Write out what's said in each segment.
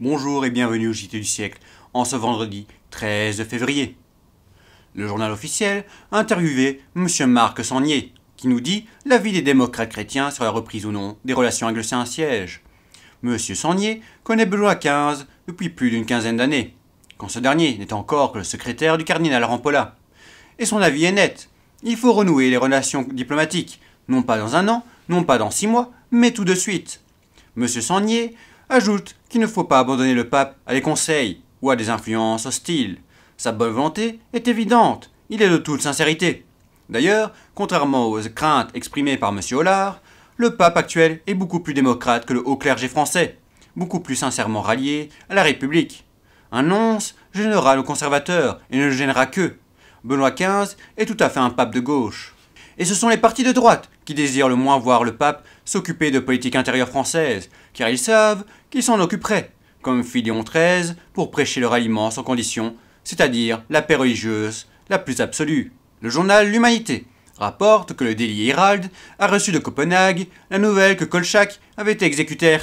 Bonjour et bienvenue au JT du siècle en ce vendredi 13 février le journal officiel, a interviewé M. Marc Sangnier, qui nous dit l'avis des démocrates chrétiens sur la reprise ou non des relations avec le Saint-Siège. M. Sangnier connaît Benoît XV depuis plus d'une quinzaine d'années, quand ce dernier n'est encore que le secrétaire du cardinal Rampolla. Et son avis est net. Il faut renouer les relations diplomatiques, non pas dans un an, non pas dans six mois, mais tout de suite. M. Sangnier ajoute qu'il ne faut pas abandonner le pape à des conseils ou à des influences hostiles, sa bonne volonté est évidente, il est de toute sincérité. D'ailleurs, contrairement aux craintes exprimées par M. Hollard, le pape actuel est beaucoup plus démocrate que le haut clergé français, beaucoup plus sincèrement rallié à la République. Un nonce gênera le conservateur et ne le gênera que. Benoît XV est tout à fait un pape de gauche. Et ce sont les partis de droite qui désirent le moins voir le pape s'occuper de politique intérieure française, car ils savent qu'ils s'en occuperaient, comme Philion XIII pour prêcher leur aliment sans condition c'est-à-dire la paix religieuse la plus absolue. Le journal L'Humanité rapporte que le Daily Herald a reçu de Copenhague la nouvelle que Kolchak avait été exécuté à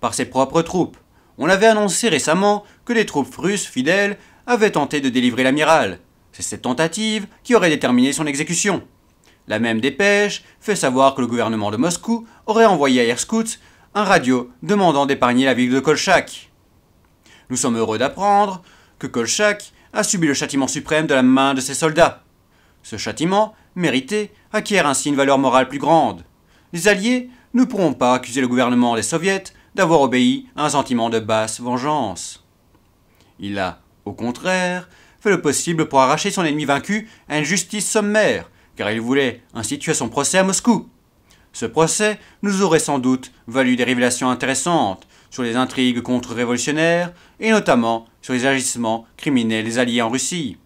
par ses propres troupes. On avait annoncé récemment que les troupes russes fidèles avaient tenté de délivrer l'amiral. C'est cette tentative qui aurait déterminé son exécution. La même dépêche fait savoir que le gouvernement de Moscou aurait envoyé à un radio demandant d'épargner la ville de Kolchak. Nous sommes heureux d'apprendre que Kolchak a subi le châtiment suprême de la main de ses soldats. Ce châtiment, mérité, acquiert ainsi une valeur morale plus grande. Les Alliés ne pourront pas accuser le gouvernement des Soviets d'avoir obéi à un sentiment de basse vengeance. Il a, au contraire, fait le possible pour arracher son ennemi vaincu à une justice sommaire, car il voulait instituer son procès à Moscou. Ce procès nous aurait sans doute valu des révélations intéressantes sur les intrigues contre-révolutionnaires et notamment sur les agissements criminels des Alliés en Russie.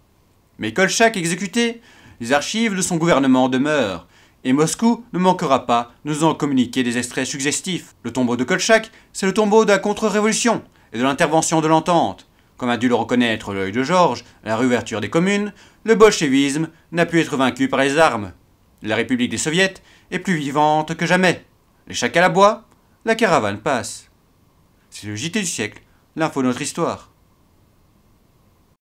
Mais Kolchak exécuté, les archives de son gouvernement demeurent, et Moscou ne manquera pas de nous en communiquer des extraits suggestifs. Le tombeau de Kolchak, c'est le tombeau de la contre-révolution et de l'intervention de l'entente. Comme a dû le reconnaître l'œil de Georges la réouverture des communes, le bolchevisme n'a pu être vaincu par les armes. La République des Soviets est plus vivante que jamais. Les la bois, la caravane passe. C'est le JT du siècle, l'info de notre histoire.